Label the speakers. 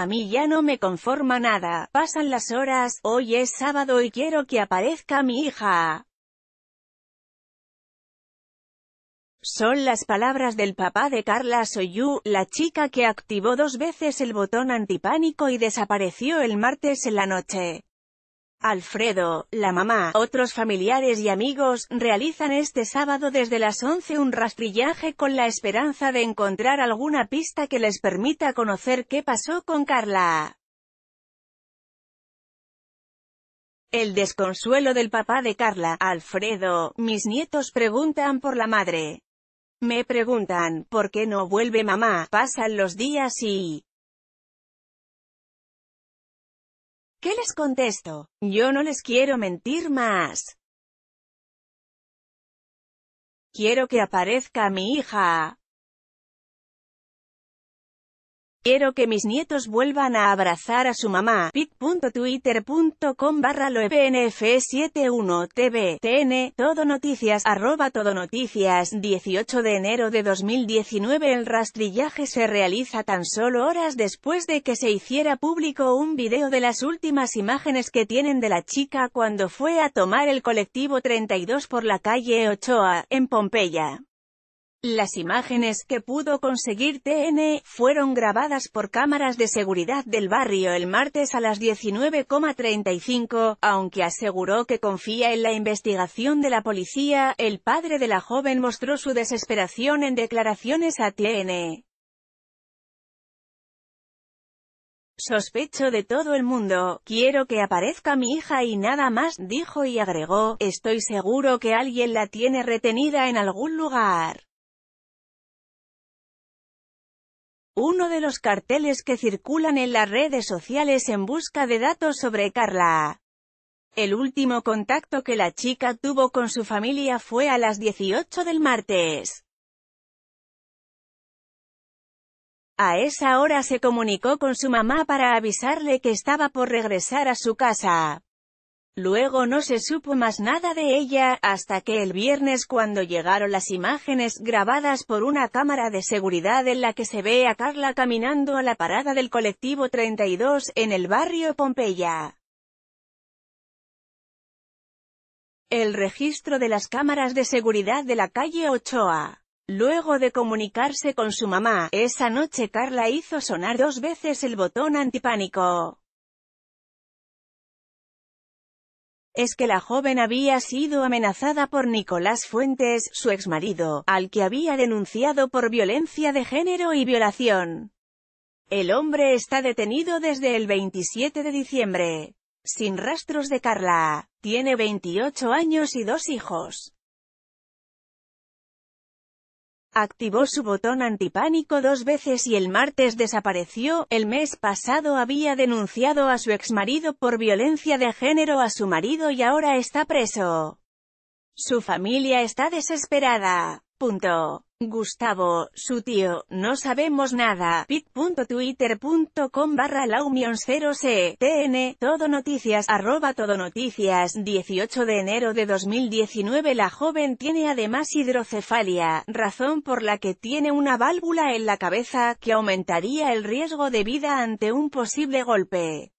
Speaker 1: A mí ya no me conforma nada, pasan las horas, hoy es sábado y quiero que aparezca mi hija. Son las palabras del papá de Carla Soyu, la chica que activó dos veces el botón antipánico y desapareció el martes en la noche. Alfredo, la mamá, otros familiares y amigos, realizan este sábado desde las 11 un rastrillaje con la esperanza de encontrar alguna pista que les permita conocer qué pasó con Carla. El desconsuelo del papá de Carla, Alfredo, mis nietos preguntan por la madre. Me preguntan, ¿por qué no vuelve mamá? Pasan los días y... ¿Qué les contesto? Yo no les quiero mentir más. Quiero que aparezca mi hija. Quiero que mis nietos vuelvan a abrazar a su mamá. pic.twitter.com barra loepnf71tv tn todo noticias arroba todo noticias 18 de enero de 2019 El rastrillaje se realiza tan solo horas después de que se hiciera público un video de las últimas imágenes que tienen de la chica cuando fue a tomar el colectivo 32 por la calle Ochoa, en Pompeya. Las imágenes que pudo conseguir TN, fueron grabadas por cámaras de seguridad del barrio el martes a las 19.35, aunque aseguró que confía en la investigación de la policía, el padre de la joven mostró su desesperación en declaraciones a TN. sospecho de todo el mundo, quiero que aparezca mi hija y nada más, dijo y agregó, estoy seguro que alguien la tiene retenida en algún lugar. uno de los carteles que circulan en las redes sociales en busca de datos sobre Carla. El último contacto que la chica tuvo con su familia fue a las 18 del martes. A esa hora se comunicó con su mamá para avisarle que estaba por regresar a su casa. Luego no se supo más nada de ella, hasta que el viernes cuando llegaron las imágenes grabadas por una cámara de seguridad en la que se ve a Carla caminando a la parada del colectivo 32 en el barrio Pompeya. El registro de las cámaras de seguridad de la calle Ochoa. Luego de comunicarse con su mamá, esa noche Carla hizo sonar dos veces el botón antipánico. es que la joven había sido amenazada por Nicolás Fuentes, su exmarido, al que había denunciado por violencia de género y violación. El hombre está detenido desde el 27 de diciembre. Sin rastros de Carla. Tiene 28 años y dos hijos. Activó su botón antipánico dos veces y el martes desapareció. El mes pasado había denunciado a su exmarido por violencia de género a su marido y ahora está preso. Su familia está desesperada. Gustavo, su tío, no sabemos nada, pit.twitter.com barra laumion 0 tn, todo noticias, arroba todo noticias, 18 de enero de 2019 la joven tiene además hidrocefalia, razón por la que tiene una válvula en la cabeza, que aumentaría el riesgo de vida ante un posible golpe.